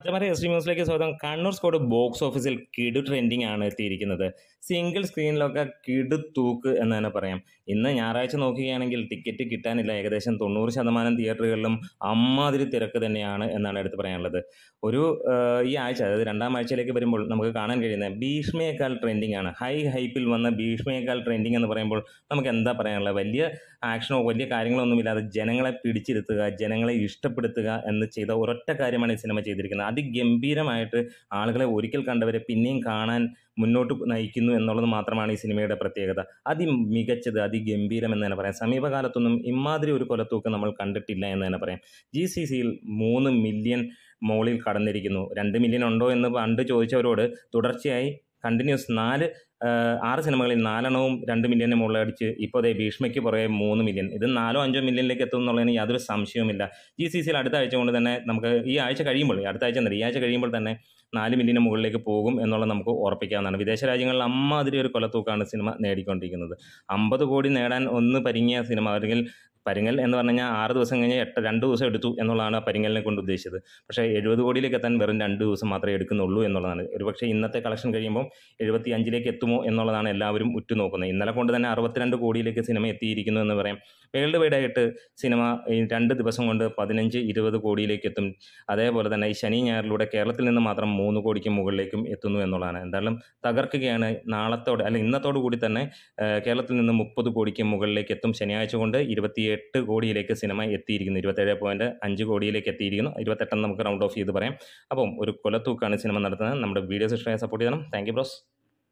മറ്റന്മാരെ S T ന്യൂസിലേക്ക് സ്വാഗതം Kannur squad box ഓഫീസിൽ കിടു ട്രെൻഡിങ് ആണ് എത്തിയിരിക്കുന്നത് സിംഗിൾ സ്ക്രീനിലൊക്കെ കിടു തൂക്ക് എന്ന് തന്നെ പറയാം ഇന്ന് ഞായറാഴ്ച നോക്കുകയാണെങ്കിൽ ടിക്കറ്റ് കിട്ടാനില്ല ഏകദേശം തൊണ്ണൂറ് ശതമാനം തിയേറ്ററുകളിലും അമ്മാതിരി തിരക്ക് തന്നെയാണ് എന്നാണ് എടുത്ത് പറയാനുള്ളത് ഒരു ഈ ആഴ്ച അതായത് രണ്ടാം ആഴ്ചയിലേക്ക് വരുമ്പോൾ നമുക്ക് കാണാൻ കഴിയുന്ന ഭീഷ്മയേക്കാൾ ട്രെൻഡിങ് ആണ് ഹൈ ഹൈപ്പിൽ വന്ന ഭീഷ്മയേക്കാൾ ട്രെൻഡിങ് എന്ന് പറയുമ്പോൾ നമുക്ക് എന്താ പറയാനുള്ളത് വലിയ ആക്ഷനോ വലിയ കാര്യങ്ങളോ ഒന്നുമില്ലാതെ ജനങ്ങളെ പിടിച്ചിരുത്തുക ജനങ്ങളെ ഇഷ്ടപ്പെടുത്തുക എന്ന് ചെയ്ത ഒരൊറ്റ കാര്യമാണ് ഈ സിനിമ ചെയ്തിരിക്കുന്നത് അതിഗംഭീരമായിട്ട് ആളുകളെ ഒരിക്കൽ കണ്ടവരെ പിന്നെയും കാണാൻ മുന്നോട്ട് നയിക്കുന്നു എന്നുള്ളത് മാത്രമാണ് ഈ സിനിമയുടെ പ്രത്യേകത അതി മികച്ചത് അതിഗംഭീരം എന്ന് തന്നെ പറയാം സമീപകാലത്തൊന്നും ഇമാതിരി ഒരു കൊലത്തൂക്ക് നമ്മൾ കണ്ടിട്ടില്ല എന്ന് തന്നെ പറയാം ജി സി സിയിൽ മൂന്ന് മില്യൺ മോളിൽ കടന്നിരിക്കുന്നു രണ്ട് മില്യൺ ഉണ്ടോ എന്ന് പണ്ട് ചോദിച്ചവരോട് തുടർച്ചയായി കണ്ടിന്യൂസ് നാല് ആറ് സിനിമകളിൽ നാലെണ്ണവും രണ്ട് മില്യന് മുകളിൽ അടിച്ച് ഇപ്പോൾ അതേ ഭീഷ്മയ്ക്ക് പുറകെ മൂന്ന് മില്യൺ ഇത് നാലോ അഞ്ചോ മില്യണിലേക്ക് എത്തും എന്നുള്ളതിന് യാതൊരു സംശയവുമില്ല ജി സി സിയിൽ അടുത്ത ആഴ്ച കൊണ്ട് തന്നെ നമുക്ക് ഈ ആഴ്ച കഴിയുമ്പോൾ അടുത്ത ആഴ്ച എന്നല്ല ഈ ആഴ്ച കഴിയുമ്പോൾ തന്നെ നാല് മില്യന് മുകളിലേക്ക് പോകും എന്നുള്ളത് നമുക്ക് ഉറപ്പിക്കാവുന്നതാണ് വിദേശ രാജ്യങ്ങളിൽ അമ്മാതിരി ഒരു കൊലത്തൂക്കാണ് സിനിമ നേടിക്കൊണ്ടിരിക്കുന്നത് അമ്പത് കോടി നേടാൻ ഒന്ന് പരിങ്ങിയ സിനിമ അല്ലെങ്കിൽ പരിങ്ങൽ എന്ന് പറഞ്ഞു കഴിഞ്ഞാൽ ആറ് ദിവസം കഴിഞ്ഞ് എട്ട് രണ്ട് ദിവസം എടുത്തു എന്നുള്ളതാണ് ആ പരിങ്ങലിനെ കൊണ്ട് ഉദ്ദേശിച്ചത് പക്ഷേ എഴുപത് കോടിയിലേക്ക് എത്താൻ വെറും രണ്ട് ദിവസം മാത്രമേ എടുക്കുന്നുള്ളൂ എന്നുള്ളതാണ് ഒരുപക്ഷെ ഇന്നത്തെ കളക്ഷൻ കഴിയുമ്പോൾ എഴുപത്തി അഞ്ചിലേക്ക് എത്തുമോ എന്നുള്ളതാണ് എല്ലാവരും ഉറ്റുനോക്കുന്നത് ഇന്നലെ കൊണ്ട് തന്നെ അറുപത്തിരണ്ട് കോടിയിലേക്ക് സിനിമ എത്തിയിരിക്കുന്നു എന്ന് പറയാം വേൾഡ് വൈഡ് ആയിട്ട് സിനിമ രണ്ട് ദിവസം കൊണ്ട് പതിനഞ്ച് ഇരുപത് കോടിയിലേക്ക് എത്തും അതേപോലെ തന്നെ ഈ ശനി ഞായറിലൂടെ കേരളത്തിൽ നിന്ന് മാത്രം മൂന്ന് കോടിക്ക് മുകളിലേക്കും എത്തുന്നു എന്നുള്ളതാണ് എന്തായാലും തകർക്കുകയാണ് നാളത്തോടെ അല്ല ഇന്നത്തോടു കൂടി തന്നെ കേരളത്തിൽ നിന്ന് മുപ്പത് കോടിക്ക് മുകളിലേക്ക് എത്തും ശനിയാഴ്ച കൊണ്ട് ഇരുപത്തി എട്ട് കോടിയിലേക്ക് സിനിമ എത്തിയിരിക്കുന്നു ഇരുപത്തേഴ് പോയിൻറ്റ് അഞ്ച് കോടിയിലേക്ക് എത്തിയിരിക്കുന്നു ഇരുപത്തെട്ടെന്ന് നമുക്ക് റൗണ്ട് ഓഫ് ചെയ്ത് പറയാം അപ്പം ഒരു കൊലത്തൂക്കാണ് സിനിമ നടത്തുന്നത് നമ്മുടെ വീഡിയോ ഇഷ്ടമായ സപ്പോർട്ട് ചെയ്യണം താങ്ക് ബ്രോസ്